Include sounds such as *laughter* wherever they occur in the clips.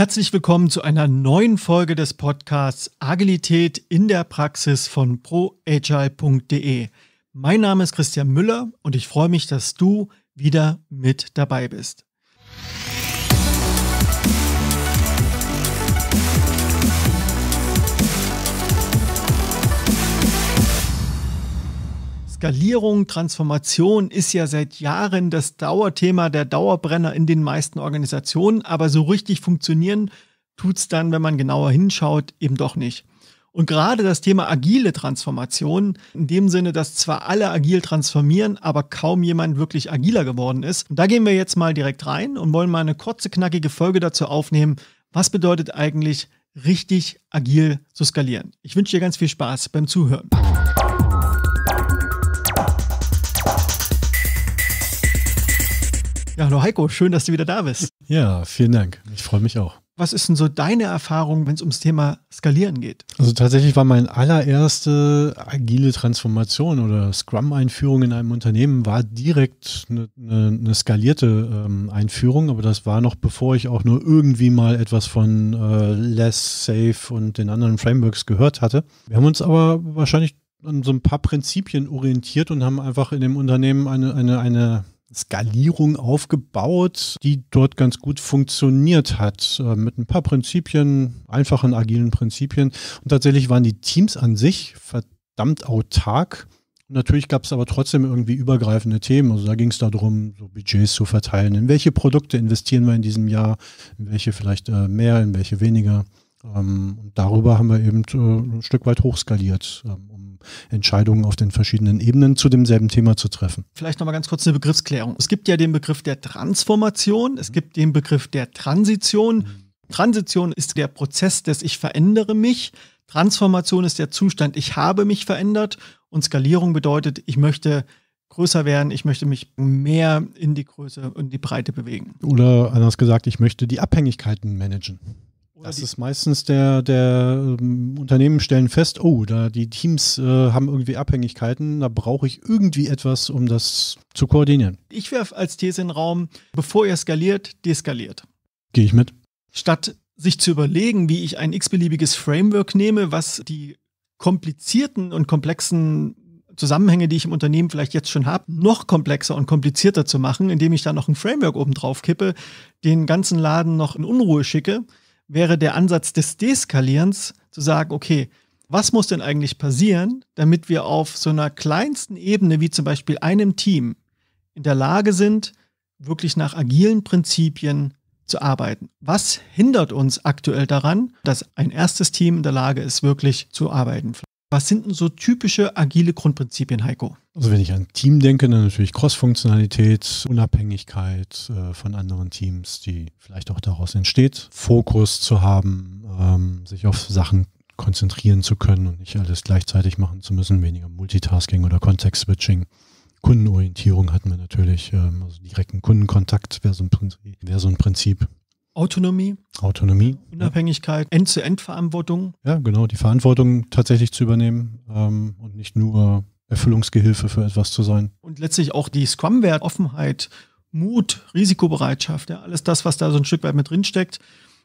Herzlich willkommen zu einer neuen Folge des Podcasts Agilität in der Praxis von proagile.de. Mein Name ist Christian Müller und ich freue mich, dass du wieder mit dabei bist. Skalierung, Transformation ist ja seit Jahren das Dauerthema der Dauerbrenner in den meisten Organisationen, aber so richtig funktionieren tut es dann, wenn man genauer hinschaut, eben doch nicht. Und gerade das Thema agile Transformation, in dem Sinne, dass zwar alle agil transformieren, aber kaum jemand wirklich agiler geworden ist. Und da gehen wir jetzt mal direkt rein und wollen mal eine kurze, knackige Folge dazu aufnehmen. Was bedeutet eigentlich, richtig agil zu skalieren? Ich wünsche dir ganz viel Spaß beim Zuhören. Ja, hallo Heiko, schön, dass du wieder da bist. Ja, vielen Dank. Ich freue mich auch. Was ist denn so deine Erfahrung, wenn es ums Thema Skalieren geht? Also tatsächlich war meine allererste agile Transformation oder Scrum-Einführung in einem Unternehmen war direkt eine, eine skalierte ähm, Einführung, aber das war noch bevor ich auch nur irgendwie mal etwas von äh, Less Safe und den anderen Frameworks gehört hatte. Wir haben uns aber wahrscheinlich an so ein paar Prinzipien orientiert und haben einfach in dem Unternehmen eine, eine, eine Skalierung aufgebaut, die dort ganz gut funktioniert hat, äh, mit ein paar Prinzipien, einfachen, agilen Prinzipien. Und tatsächlich waren die Teams an sich verdammt autark. Natürlich gab es aber trotzdem irgendwie übergreifende Themen. Also da ging es darum, so Budgets zu verteilen. In welche Produkte investieren wir in diesem Jahr? In welche vielleicht äh, mehr, in welche weniger? Ähm, und darüber haben wir eben ein Stück weit hochskaliert, ähm, um Entscheidungen auf den verschiedenen Ebenen zu demselben Thema zu treffen. Vielleicht nochmal ganz kurz eine Begriffsklärung. Es gibt ja den Begriff der Transformation, es mhm. gibt den Begriff der Transition. Mhm. Transition ist der Prozess des Ich verändere mich. Transformation ist der Zustand, ich habe mich verändert. Und Skalierung bedeutet, ich möchte größer werden, ich möchte mich mehr in die Größe und die Breite bewegen. Oder anders gesagt, ich möchte die Abhängigkeiten managen das ist meistens der, der ähm, Unternehmen stellen fest, oh, da die Teams äh, haben irgendwie Abhängigkeiten, da brauche ich irgendwie etwas, um das zu koordinieren. Ich werfe als These in den Raum, bevor ihr skaliert, deskaliert. Gehe ich mit. Statt sich zu überlegen, wie ich ein x-beliebiges Framework nehme, was die komplizierten und komplexen Zusammenhänge, die ich im Unternehmen vielleicht jetzt schon habe, noch komplexer und komplizierter zu machen, indem ich da noch ein Framework obendrauf kippe, den ganzen Laden noch in Unruhe schicke, wäre der Ansatz des Deskalierens zu sagen, okay, was muss denn eigentlich passieren, damit wir auf so einer kleinsten Ebene, wie zum Beispiel einem Team, in der Lage sind, wirklich nach agilen Prinzipien zu arbeiten. Was hindert uns aktuell daran, dass ein erstes Team in der Lage ist, wirklich zu arbeiten? Was sind denn so typische agile Grundprinzipien, Heiko? Also wenn ich an Team denke, dann natürlich Cross-Funktionalität, Unabhängigkeit äh, von anderen Teams, die vielleicht auch daraus entsteht, Fokus zu haben, ähm, sich auf Sachen konzentrieren zu können und nicht alles gleichzeitig machen zu müssen, weniger Multitasking oder Context-Switching. Kundenorientierung hatten wir natürlich, ähm, also direkten Kundenkontakt wäre so Wär so ein Prinzip. Autonomie. Autonomie. Unabhängigkeit, ja. End-zu-End-Verantwortung. Ja, genau, die Verantwortung tatsächlich zu übernehmen ähm, und nicht nur Erfüllungsgehilfe für etwas zu sein. Und letztlich auch die Scrum-Wert, Offenheit, Mut, Risikobereitschaft, ja, alles das, was da so ein Stück weit mit drinsteckt.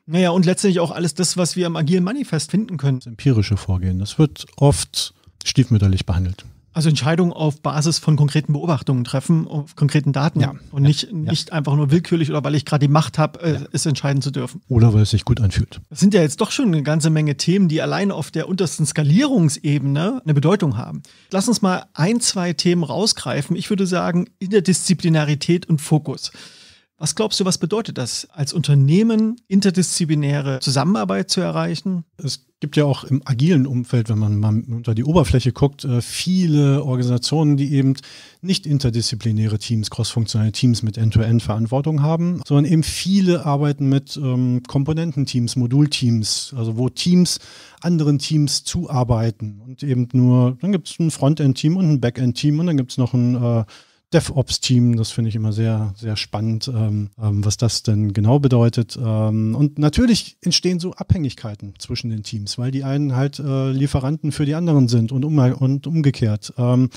Naja, und letztlich auch alles das, was wir im agilen Manifest finden können. Das empirische Vorgehen, das wird oft stiefmütterlich behandelt. Also Entscheidungen auf Basis von konkreten Beobachtungen treffen, auf konkreten Daten ja, und ja, nicht, nicht ja. einfach nur willkürlich oder weil ich gerade die Macht habe, äh, es entscheiden zu dürfen. Oder weil es sich gut anfühlt. Das sind ja jetzt doch schon eine ganze Menge Themen, die allein auf der untersten Skalierungsebene eine Bedeutung haben. Lass uns mal ein, zwei Themen rausgreifen. Ich würde sagen, Interdisziplinarität und Fokus. Was glaubst du, was bedeutet das, als Unternehmen interdisziplinäre Zusammenarbeit zu erreichen? Es gibt ja auch im agilen Umfeld, wenn man mal unter die Oberfläche guckt, äh, viele Organisationen, die eben nicht interdisziplinäre Teams, crossfunktionale Teams mit End-to-End-Verantwortung haben, sondern eben viele arbeiten mit ähm, Komponententeams, Modulteams, also wo Teams anderen Teams zuarbeiten und eben nur, dann gibt es ein Frontend-Team und ein Backend-Team und dann gibt es noch ein äh, DevOps-Team. Das finde ich immer sehr, sehr spannend, ähm, ähm, was das denn genau bedeutet. Ähm, und natürlich entstehen so Abhängigkeiten zwischen den Teams, weil die einen halt äh, Lieferanten für die anderen sind und, um, und umgekehrt. Ähm,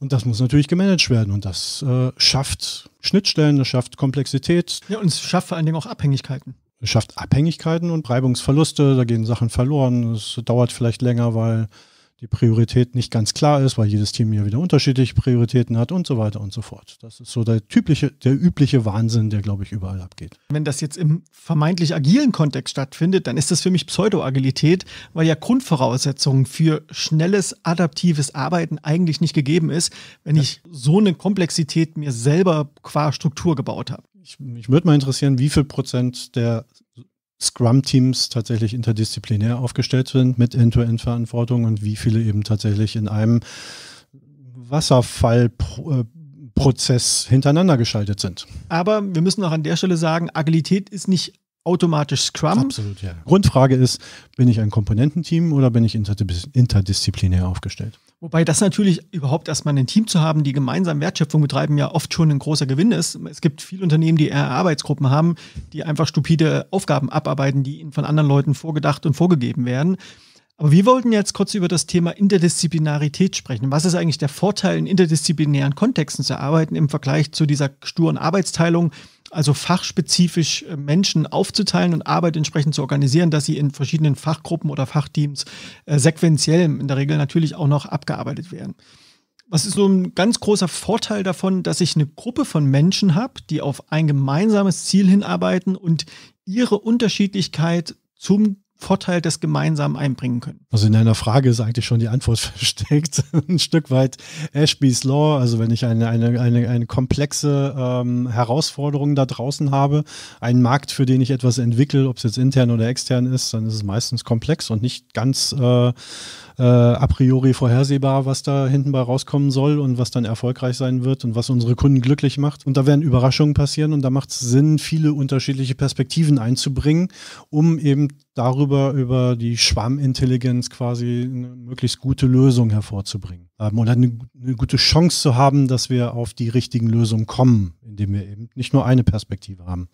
und das muss natürlich gemanagt werden. Und das äh, schafft Schnittstellen, das schafft Komplexität. Ja, und es schafft vor allen Dingen auch Abhängigkeiten Es schafft Abhängigkeiten und Reibungsverluste, da gehen Sachen verloren, es dauert vielleicht länger, weil die Priorität nicht ganz klar ist, weil jedes Team ja wieder unterschiedliche Prioritäten hat und so weiter und so fort. Das ist so der typische, der übliche Wahnsinn, der, glaube ich, überall abgeht. Wenn das jetzt im vermeintlich agilen Kontext stattfindet, dann ist das für mich Pseudo-Agilität, weil ja Grundvoraussetzungen für schnelles, adaptives Arbeiten eigentlich nicht gegeben ist, wenn ja. ich so eine Komplexität mir selber qua Struktur gebaut habe. Ich, mich würde mal interessieren, wie viel Prozent der Scrum-Teams tatsächlich interdisziplinär aufgestellt sind mit End-to-End-Verantwortung und wie viele eben tatsächlich in einem Wasserfallprozess hintereinander geschaltet sind. Aber wir müssen auch an der Stelle sagen, Agilität ist nicht automatisch Scrum. Absolut, ja. Grundfrage ist, bin ich ein Komponententeam oder bin ich interdisziplinär aufgestellt? Wobei das natürlich überhaupt erstmal ein Team zu haben, die gemeinsam Wertschöpfung betreiben, ja oft schon ein großer Gewinn ist. Es gibt viele Unternehmen, die eher Arbeitsgruppen haben, die einfach stupide Aufgaben abarbeiten, die ihnen von anderen Leuten vorgedacht und vorgegeben werden. Aber wir wollten jetzt kurz über das Thema Interdisziplinarität sprechen. Was ist eigentlich der Vorteil, in interdisziplinären Kontexten zu arbeiten im Vergleich zu dieser sturen Arbeitsteilung, also fachspezifisch äh, Menschen aufzuteilen und Arbeit entsprechend zu organisieren, dass sie in verschiedenen Fachgruppen oder Fachteams äh, sequenziell in der Regel natürlich auch noch abgearbeitet werden. Was ist so ein ganz großer Vorteil davon, dass ich eine Gruppe von Menschen habe, die auf ein gemeinsames Ziel hinarbeiten und ihre Unterschiedlichkeit zum Vorteil des Gemeinsamen einbringen können. Also in deiner Frage ist eigentlich schon die Antwort *laughs* versteckt. ein Stück weit Ashby's Law, also wenn ich eine, eine, eine, eine komplexe ähm, Herausforderung da draußen habe, einen Markt, für den ich etwas entwickle, ob es jetzt intern oder extern ist, dann ist es meistens komplex und nicht ganz äh, äh, a priori vorhersehbar, was da hinten bei rauskommen soll und was dann erfolgreich sein wird und was unsere Kunden glücklich macht. Und da werden Überraschungen passieren und da macht es Sinn, viele unterschiedliche Perspektiven einzubringen, um eben darüber, über die Schwammintelligenz quasi eine möglichst gute Lösung hervorzubringen. oder ähm, eine, eine, gute Chance zu haben, dass wir auf die richtigen Lösungen kommen, indem wir eben nicht nur eine Perspektive haben.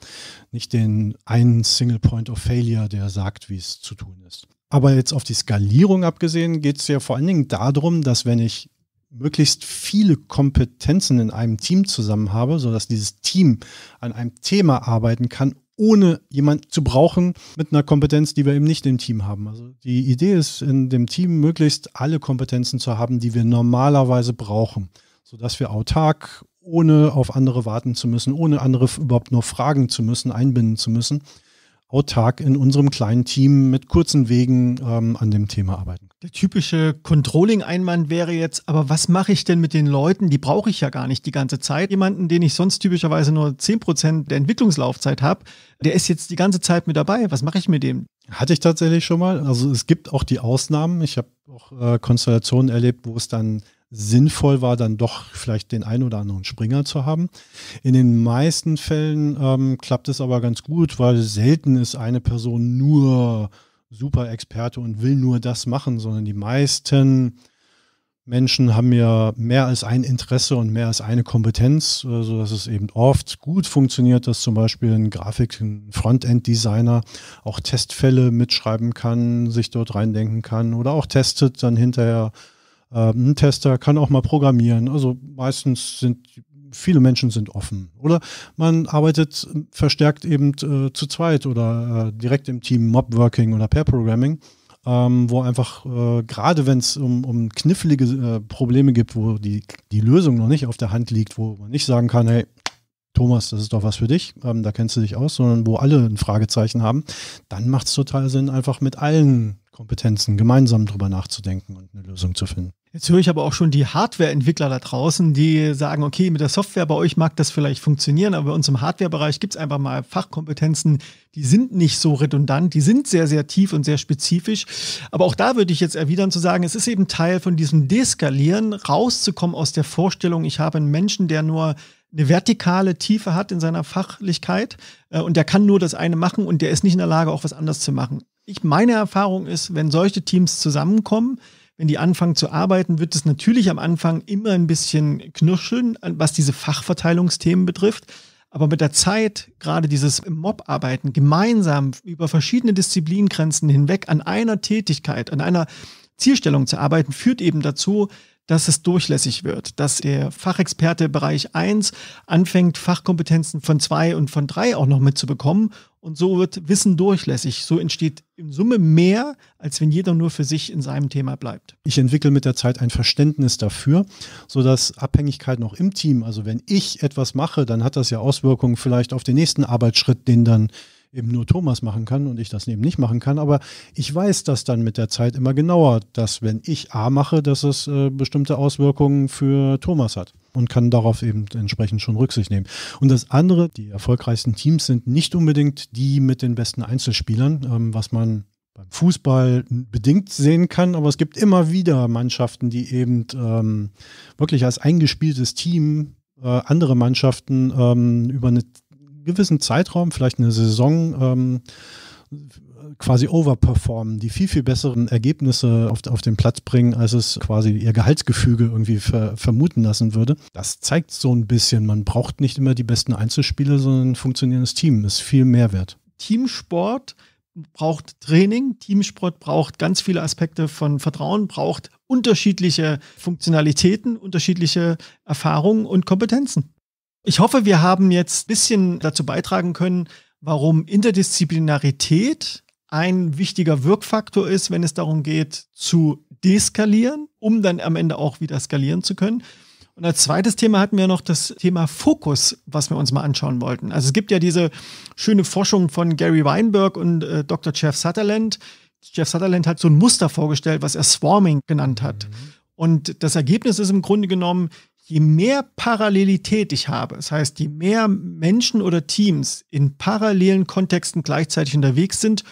Nicht den einen Single Point of Failure, der sagt, wie es zu tun ist. Aber jetzt auf die Skalierung abgesehen, geht es ja vor allen Dingen darum, dass wenn ich möglichst viele Kompetenzen in einem Team zusammen habe, sodass dieses Team an einem Thema arbeiten kann, ohne jemanden zu brauchen mit einer Kompetenz, die wir eben nicht im Team haben. Also die Idee ist, in dem Team möglichst alle Kompetenzen zu haben, die wir normalerweise brauchen, sodass wir autark, ohne auf andere warten zu müssen, ohne andere überhaupt nur fragen zu müssen, einbinden zu müssen, autark in unserem kleinen Team mit kurzen Wegen ähm, an dem Thema arbeiten. Der typische Controlling-Einwand wäre jetzt, aber was mache ich denn mit den Leuten? Die brauche ich ja gar nicht die ganze Zeit. Jemanden, den ich sonst typischerweise nur 10% der Entwicklungslaufzeit habe, der ist jetzt die ganze Zeit mit dabei. Was mache ich mit dem? Hatte ich tatsächlich schon mal. Also es gibt auch die Ausnahmen. Ich habe auch äh, Konstellationen erlebt, wo es dann sinnvoll war, dann doch vielleicht den einen oder anderen Springer zu haben. In den meisten Fällen ähm, klappt es aber ganz gut, weil selten ist eine Person nur super Experte und will nur das machen, sondern die meisten Menschen haben ja mehr als ein Interesse und mehr als eine Kompetenz, äh, sodass es eben oft gut funktioniert, dass zum Beispiel ein Grafik, ein Frontend-Designer auch Testfälle mitschreiben kann, sich dort reindenken kann oder auch testet dann hinterher ähm, ein Tester kann auch mal programmieren. Also meistens sind viele Menschen sind offen. Oder man arbeitet verstärkt eben äh, zu zweit oder äh, direkt im Team Mobworking oder Pair Programming. Ähm, wo einfach äh, gerade wenn es um, um knifflige äh, Probleme gibt, wo die, die Lösung noch nicht auf der Hand liegt, wo man nicht sagen kann, hey, Thomas, das ist doch was für dich, ähm, da kennst du dich aus, sondern wo alle ein Fragezeichen haben, dann macht es total Sinn, einfach mit allen Kompetenzen gemeinsam drüber nachzudenken und eine Lösung zu finden. Jetzt höre ich aber auch schon die Hardware-Entwickler da draußen, die sagen, okay, mit der Software bei euch mag das vielleicht funktionieren, aber bei uns im Hardware-Bereich gibt es einfach mal Fachkompetenzen, die sind nicht so redundant, die sind sehr, sehr tief und sehr spezifisch. Aber auch da würde ich jetzt erwidern zu sagen, es ist eben Teil von diesem Deskalieren, rauszukommen aus der Vorstellung, ich habe einen Menschen, der nur eine vertikale Tiefe hat in seiner Fachlichkeit äh, und der kann nur das eine machen und der ist nicht in der Lage, auch was anderes zu machen. Ich, meine Erfahrung ist, wenn solche Teams zusammenkommen, wenn die anfangen zu arbeiten, wird es natürlich am Anfang immer ein bisschen knirscheln, was diese Fachverteilungsthemen betrifft. Aber mit der Zeit, gerade dieses Mob-Arbeiten, gemeinsam über verschiedene Disziplingrenzen hinweg an einer Tätigkeit, an einer Zielstellung zu arbeiten, führt eben dazu, dass es durchlässig wird, dass der Fachexperte Bereich 1 anfängt, Fachkompetenzen von 2 und von 3 auch noch mitzubekommen. Und so wird Wissen durchlässig. So entsteht in Summe mehr, als wenn jeder nur für sich in seinem Thema bleibt. Ich entwickle mit der Zeit ein Verständnis dafür, sodass Abhängigkeit noch im Team, also wenn ich etwas mache, dann hat das ja Auswirkungen vielleicht auf den nächsten Arbeitsschritt, den dann eben nur Thomas machen kann und ich das eben nicht machen kann. Aber ich weiß das dann mit der Zeit immer genauer, dass wenn ich A mache, dass es äh, bestimmte Auswirkungen für Thomas hat und kann darauf eben entsprechend schon Rücksicht nehmen. Und das andere, die erfolgreichsten Teams sind nicht unbedingt die mit den besten Einzelspielern, ähm, was man beim Fußball bedingt sehen kann, aber es gibt immer wieder Mannschaften, die eben ähm, wirklich als eingespieltes Team äh, andere Mannschaften ähm, über eine gewissen Zeitraum, vielleicht eine Saison, ähm, quasi overperformen, die viel, viel besseren Ergebnisse auf, auf den Platz bringen, als es quasi ihr Gehaltsgefüge irgendwie ver, vermuten lassen würde. Das zeigt so ein bisschen, man braucht nicht immer die besten Einzelspiele, sondern ein funktionierendes Team ist viel Mehrwert. Teamsport braucht Training, Teamsport braucht ganz viele Aspekte von Vertrauen, braucht unterschiedliche Funktionalitäten, unterschiedliche Erfahrungen und Kompetenzen. Ich hoffe, wir haben jetzt ein bisschen dazu beitragen können, warum Interdisziplinarität ein wichtiger Wirkfaktor ist, wenn es darum geht, zu deskalieren, um dann am Ende auch wieder skalieren zu können. Und als zweites Thema hatten wir noch das Thema Fokus, was wir uns mal anschauen wollten. Also es gibt ja diese schöne Forschung von Gary Weinberg und äh, Dr. Jeff Sutherland. Jeff Sutherland hat so ein Muster vorgestellt, was er Swarming genannt hat. Mhm. Und das Ergebnis ist im Grunde genommen, je mehr Parallelität ich habe, das heißt, je mehr Menschen oder Teams in parallelen Kontexten gleichzeitig unterwegs sind,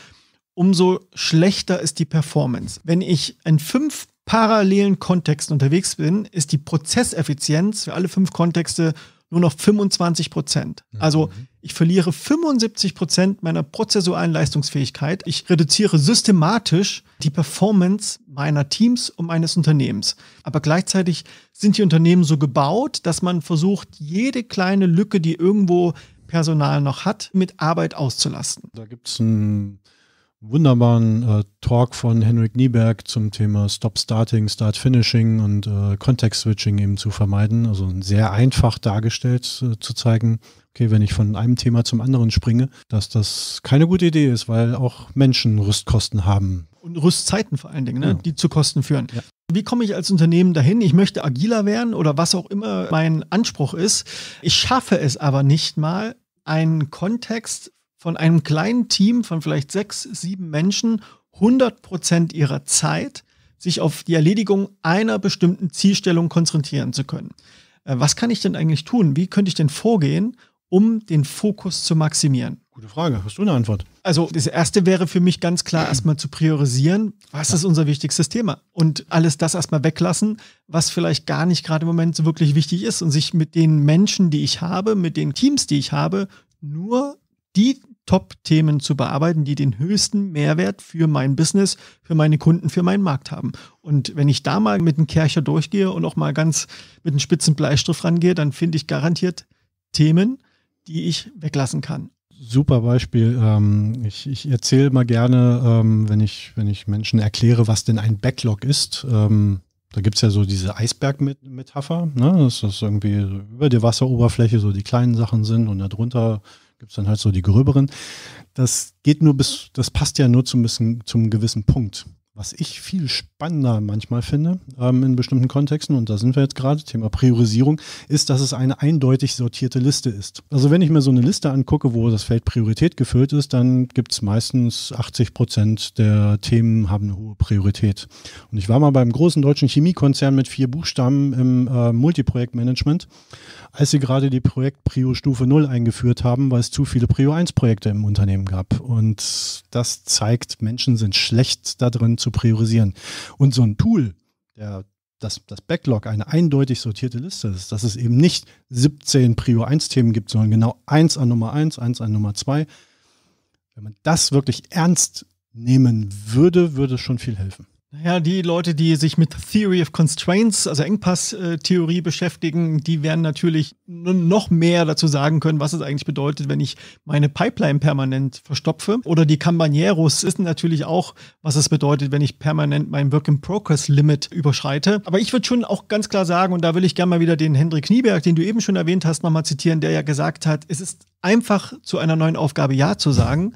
umso schlechter ist die Performance. Wenn ich in fünf parallelen Kontexten unterwegs bin, ist die Prozesseffizienz für alle fünf Kontexte nur noch 25 Prozent. Also mhm. ich verliere 75 Prozent meiner prozessualen Leistungsfähigkeit. Ich reduziere systematisch die Performance meiner Teams und meines Unternehmens. Aber gleichzeitig sind die Unternehmen so gebaut, dass man versucht, jede kleine Lücke, die irgendwo Personal noch hat, mit Arbeit auszulasten. Da gibt es ein wunderbaren äh, Talk von Henrik Nieberg zum Thema Stop Starting, Start Finishing und äh, Context Switching eben zu vermeiden. Also sehr einfach dargestellt äh, zu zeigen, okay, wenn ich von einem Thema zum anderen springe, dass das keine gute Idee ist, weil auch Menschen Rüstkosten haben. Und Rüstzeiten vor allen Dingen, ne? ja. Genau. die zu Kosten führen. Ja. Wie komme ich als Unternehmen dahin? Ich möchte agiler werden oder was auch immer mein Anspruch ist. Ich schaffe es aber nicht mal, einen Kontext von einem kleinen Team von vielleicht sechs, sieben Menschen 100 Prozent ihrer Zeit sich auf die Erledigung einer bestimmten Zielstellung konzentrieren zu können. Äh, was kann ich denn eigentlich tun? Wie könnte ich denn vorgehen, um den Fokus zu maximieren? Gute Frage. Hast du eine Antwort? Also das Erste wäre für mich ganz klar, erstmal zu priorisieren, was ja. ist unser wichtigstes Thema und alles das erstmal weglassen, was vielleicht gar nicht gerade im Moment so wirklich wichtig ist und sich mit den Menschen, die ich habe, mit den Teams, die ich habe, nur die Top-Themen zu bearbeiten, die den höchsten Mehrwert für mein Business, für meine Kunden, für meinen Markt haben. Und wenn ich da mal mit einem Kercher durchgehe und auch mal ganz mit einem spitzen Bleistift rangehe, dann finde ich garantiert Themen, die ich weglassen kann. Super Beispiel. Ähm, ich, ich erzähle mal gerne, ähm, wenn, ich, wenn ich Menschen erkläre, was denn ein Backlog ist. Ähm, da gibt es ja so diese Eisberg-Metapher, ne? dass das irgendwie über der Wasseroberfläche so die kleinen Sachen sind und darunter gibt es dann halt so die gröberen. Das geht nur bis, das passt ja nur zum, zum gewissen Punkt was ich viel spannender manchmal finde ähm, in bestimmten Kontexten, und da sind wir jetzt gerade, Thema Priorisierung, ist, dass es eine eindeutig sortierte Liste ist. Also wenn ich mir so eine Liste angucke, wo das Feld Priorität gefüllt ist, dann gibt es meistens 80 Prozent der Themen haben eine hohe Priorität. Und ich war mal beim großen deutschen Chemiekonzern mit vier Buchstaben im äh, Multiprojektmanagement, als sie gerade die Projekt-Prio Stufe 0 eingeführt haben, weil es zu viele Prio 1 Projekte im Unternehmen gab. Und das zeigt, Menschen sind schlecht da drin zu priorisieren. Und so ein Tool, der dass das Backlog eine eindeutig sortierte Liste ist, dass es eben nicht 17 Prio 1 Themen gibt, sondern genau eins an Nummer 1, eins an Nummer 2. Wenn man das wirklich ernst nehmen würde, würde es schon viel helfen. Ja, die Leute, die sich mit Theory of Constraints, also Engpass-Theorie beschäftigen, die werden natürlich noch mehr dazu sagen können, was es eigentlich bedeutet, wenn ich meine Pipeline permanent verstopfe. Oder die Campaneros wissen natürlich auch, was es bedeutet, wenn ich permanent mein Work-in-Progress-Limit überschreite. Aber ich würde schon auch ganz klar sagen, und da will ich gerne mal wieder den Hendrik Knieberg, den du eben schon erwähnt hast, nochmal zitieren, der ja gesagt hat, es ist einfach zu einer neuen Aufgabe Ja zu sagen.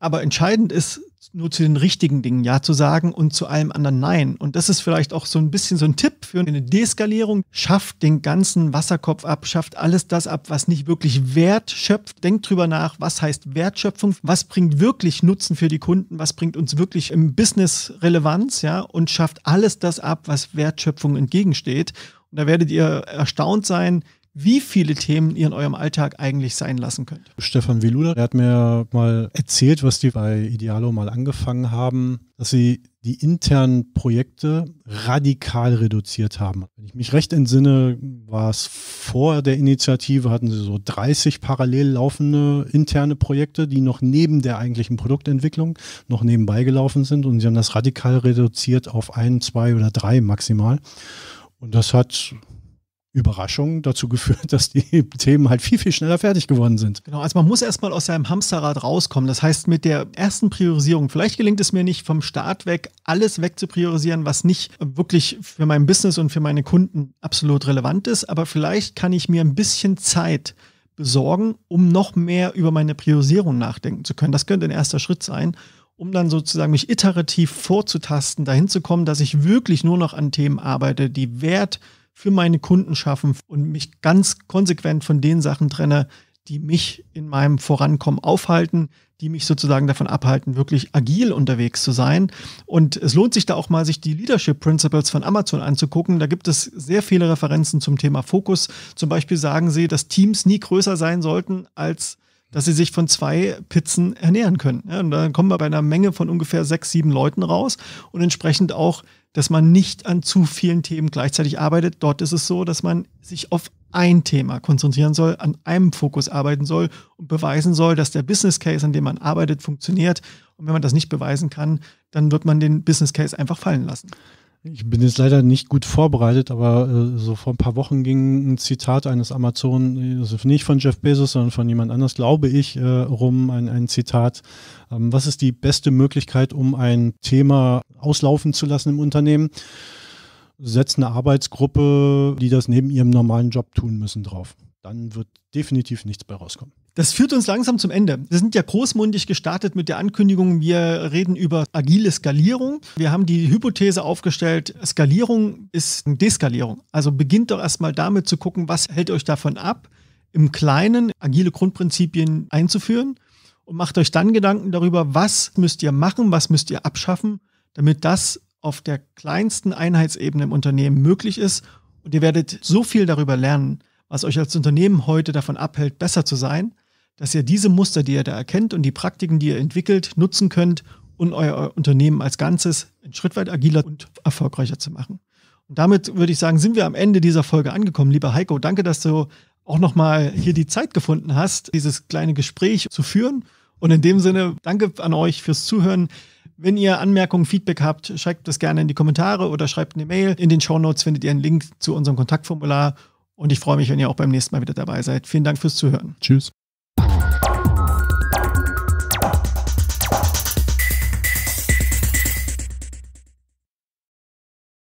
Aber entscheidend ist, nur zu den richtigen Dingen Ja zu sagen und zu allem anderen Nein. Und das ist vielleicht auch so ein bisschen so ein Tipp für eine Deskalierung. Schafft den ganzen Wasserkopf ab, schafft alles das ab, was nicht wirklich Wert schöpft. Denkt drüber nach, was heißt Wertschöpfung, was bringt wirklich Nutzen für die Kunden, was bringt uns wirklich im Business Relevanz, ja, und schafft alles das ab, was Wertschöpfung entgegensteht. Und da werdet ihr erstaunt sein, wie viele Themen ihr in eurem Alltag eigentlich sein lassen könnt. Stefan Wieluder, der hat mir mal erzählt, was die bei Idealo mal angefangen haben, dass sie die internen Projekte radikal reduziert haben. Wenn ich mich recht entsinne, war es vor der Initiative, hatten sie so 30 parallel laufende interne Projekte, die noch neben der eigentlichen Produktentwicklung noch nebenbei gelaufen sind und sie haben das radikal reduziert auf ein, zwei oder drei maximal. Und das hat Überraschung dazu geführt, dass die *laughs* Themen halt viel, viel schneller fertig geworden sind. Genau, also man muss erstmal aus seinem Hamsterrad rauskommen. Das heißt, mit der ersten Priorisierung, vielleicht gelingt es mir nicht, vom Start weg alles wegzupriorisieren, was nicht wirklich für mein Business und für meine Kunden absolut relevant ist, aber vielleicht kann ich mir ein bisschen Zeit besorgen, um noch mehr über meine Priorisierung nachdenken zu können. Das könnte ein erster Schritt sein um dann sozusagen mich iterativ vorzutasten, dahin zu kommen, dass ich wirklich nur noch an Themen arbeite, die Wert für meine Kunden schaffen und mich ganz konsequent von den Sachen trenne, die mich in meinem Vorankommen aufhalten, die mich sozusagen davon abhalten, wirklich agil unterwegs zu sein. Und es lohnt sich da auch mal, sich die Leadership Principles von Amazon anzugucken. Da gibt es sehr viele Referenzen zum Thema Fokus. Zum Beispiel sagen sie, dass Teams nie größer sein sollten als dass sie sich von zwei Pizzen ernähren können. Ja, und dann kommen wir bei einer Menge von ungefähr sechs, sieben Leuten raus und entsprechend auch dass man nicht an zu vielen Themen gleichzeitig arbeitet. Dort ist es so, dass man sich auf ein Thema konzentrieren soll, an einem Fokus arbeiten soll und beweisen soll, dass der Business Case, an dem man arbeitet, funktioniert. Und wenn man das nicht beweisen kann, dann wird man den Business Case einfach fallen lassen. Ich bin jetzt leider nicht gut vorbereitet, aber äh, so vor ein paar Wochen ging ein Zitat eines Amazonen, also nicht von Jeff Bezos, sondern von jemand anders, glaube ich, äh, rum, ein, ein Zitat. Ähm, was ist die beste Möglichkeit, um ein Thema auslaufen zu lassen im Unternehmen? Setzt eine Arbeitsgruppe, die das neben ihrem normalen Job tun müssen, drauf dann wird definitiv nichts bei rauskommen. Das führt uns langsam zum Ende. Wir sind ja großmundig gestartet mit der Ankündigung, wir reden über agile Skalierung. Wir haben die Hypothese aufgestellt, Skalierung ist Deskalierung. Also beginnt doch erstmal damit zu gucken, was hält euch davon ab, im Kleinen agile Grundprinzipien einzuführen und macht euch dann Gedanken darüber, was müsst ihr machen, was müsst ihr abschaffen, damit das auf der kleinsten Einheitsebene im Unternehmen möglich ist. Und ihr werdet so viel darüber lernen, was euch als Unternehmen heute davon abhält, besser zu sein, dass ihr diese Muster, die ihr da erkennt und die Praktiken, die ihr entwickelt, nutzen könnt, um euer Unternehmen als Ganzes einen Schritt weit agiler und erfolgreicher zu machen. Und damit würde ich sagen, sind wir am Ende dieser Folge angekommen. Lieber Heiko, danke, dass du auch nochmal hier die Zeit gefunden hast, dieses kleine Gespräch zu führen. Und in dem Sinne, danke an euch fürs Zuhören. Wenn ihr Anmerkungen, Feedback habt, schreibt das gerne in die Kommentare oder schreibt eine Mail. In den Show Notes findet ihr einen Link zu unserem Kontaktformular und ich freue mich, wenn ihr auch beim nächsten Mal wieder dabei seid. Vielen Dank fürs Zuhören. Tschüss.